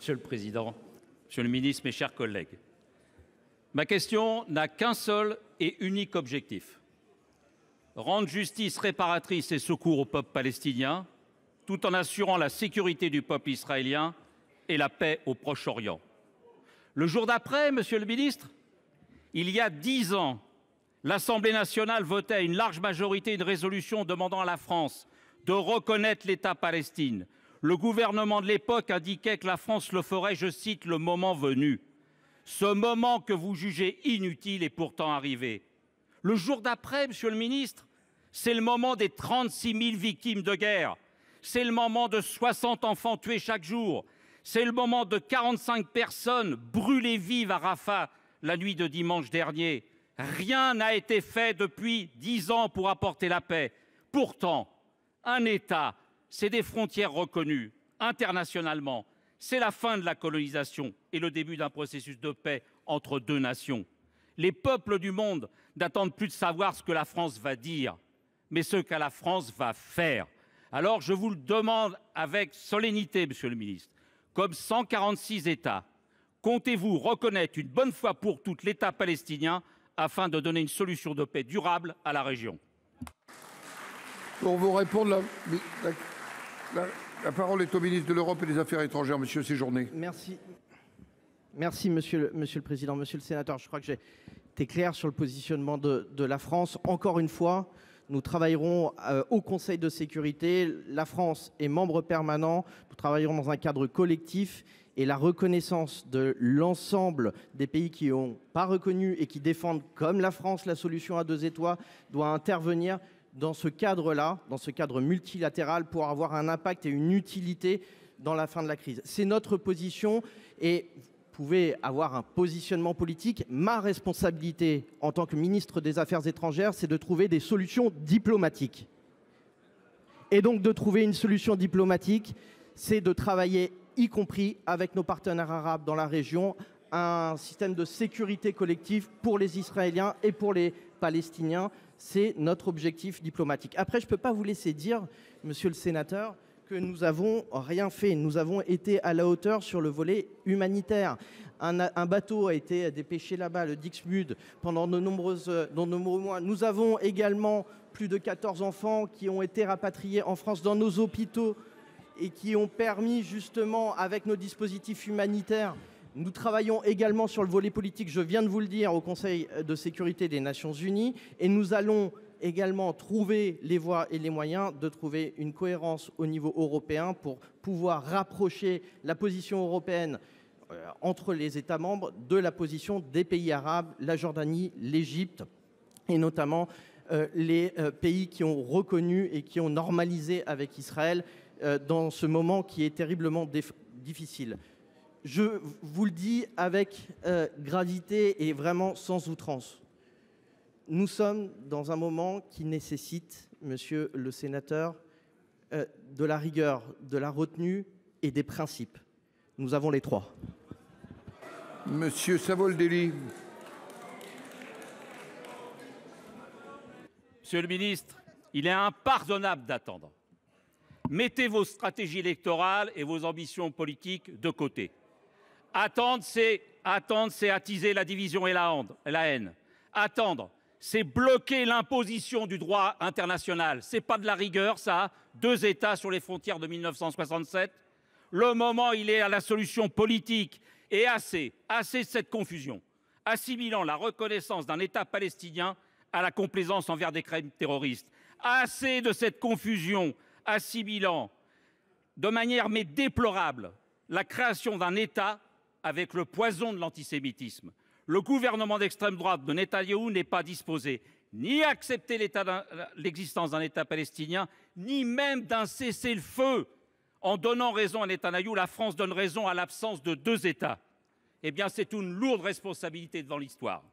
Monsieur le président, monsieur le ministre, mes chers collègues, ma question n'a qu'un seul et unique objectif rendre justice réparatrice et secours au peuple palestinien, tout en assurant la sécurité du peuple israélien et la paix au Proche Orient. Le jour d'après, monsieur le ministre, il y a dix ans, l'Assemblée nationale votait à une large majorité une résolution demandant à la France de reconnaître l'État palestinien, le gouvernement de l'époque indiquait que la France le ferait, je cite, le moment venu. Ce moment que vous jugez inutile est pourtant arrivé. Le jour d'après, monsieur le ministre, c'est le moment des 36 000 victimes de guerre. C'est le moment de 60 enfants tués chaque jour. C'est le moment de 45 personnes brûlées vives à Rafah la nuit de dimanche dernier. Rien n'a été fait depuis 10 ans pour apporter la paix. Pourtant, un État c'est des frontières reconnues internationalement, c'est la fin de la colonisation et le début d'un processus de paix entre deux nations. Les peuples du monde n'attendent plus de savoir ce que la France va dire, mais ce que la France va faire. Alors je vous le demande avec solennité, monsieur le ministre, comme 146 États, comptez-vous reconnaître une bonne fois pour toutes l'État palestinien afin de donner une solution de paix durable à la région Pour vous répondre, la parole est au ministre de l'Europe et des Affaires étrangères monsieur séjourné. Merci. Merci monsieur, le président, Monsieur le Sénateur, je crois que j'ai été clair sur le positionnement de de la France. Encore une fois, nous travaillerons euh, au Conseil de sécurité. La France est membre permanent. Nous travaillerons dans un cadre collectif et la reconnaissance de l'ensemble des pays qui n'ont pas reconnu et qui défendent, comme la France, la solution à deux étoiles doit intervenir dans ce cadre-là, dans ce cadre multilatéral, pour avoir un impact et une utilité dans la fin de la crise. C'est notre position et vous pouvez avoir un positionnement politique. Ma responsabilité en tant que ministre des Affaires étrangères, c'est de trouver des solutions diplomatiques. Et donc de trouver une solution diplomatique, c'est de travailler, y compris avec nos partenaires arabes dans la région, un système de sécurité collective pour les Israéliens et pour les Palestiniens. C'est notre objectif diplomatique. Après, je ne peux pas vous laisser dire, monsieur le sénateur, que nous n'avons rien fait. Nous avons été à la hauteur sur le volet humanitaire. Un, bateau a été dépêché là-bas, le Dixmude, pendant de, nombreuses, de nombreux mois. Nous avons également plus de 14 enfants qui ont été rapatriés en France dans nos hôpitaux et qui ont permis justement, avec nos dispositifs humanitaires, nous travaillons également sur le volet politique, je viens de vous le dire, au Conseil de sécurité des Nations Unies et nous allons également trouver les voies et les moyens de trouver une cohérence au niveau européen pour pouvoir rapprocher la position européenne euh, entre les États membres de la position des pays arabes, la Jordanie, l'Égypte et notamment euh, les euh, pays qui ont reconnu et qui ont normalisé avec Israël dans ce moment qui est terriblement difficile je vous le dis avec euh, gravité et vraiment sans outrance. Nous sommes dans un moment qui nécessite, monsieur le sénateur, euh, de la rigueur, de la retenue et des principes. Nous avons les trois. Monsieur Savoldelli. Monsieur le ministre, il est impardonnable d'attendre. Mettez vos stratégies électorales et vos ambitions politiques de côté. Attendre, c'est attiser la division et la haine. Attendre, c'est bloquer l'imposition du droit international. Ce n'est pas de la rigueur, ça. Deux États sur les frontières de 1967. Le moment, il est à la solution politique. Et assez, assez de cette confusion, assimilant la reconnaissance d'un État palestinien à la complaisance envers des crimes terroristes. Assez de cette confusion, assimilant de manière mais déplorable la création d'un État avec le poison de l'antisémitisme. Le gouvernement d'extrême droite de Netanyahou n'est pas disposé ni à accepter l'existence d'un État palestinien, ni même d'un cessez-le-feu. En donnant raison à Netanyahou, la France donne raison à l'absence de deux États. Eh bien, c'est une lourde responsabilité devant l'histoire.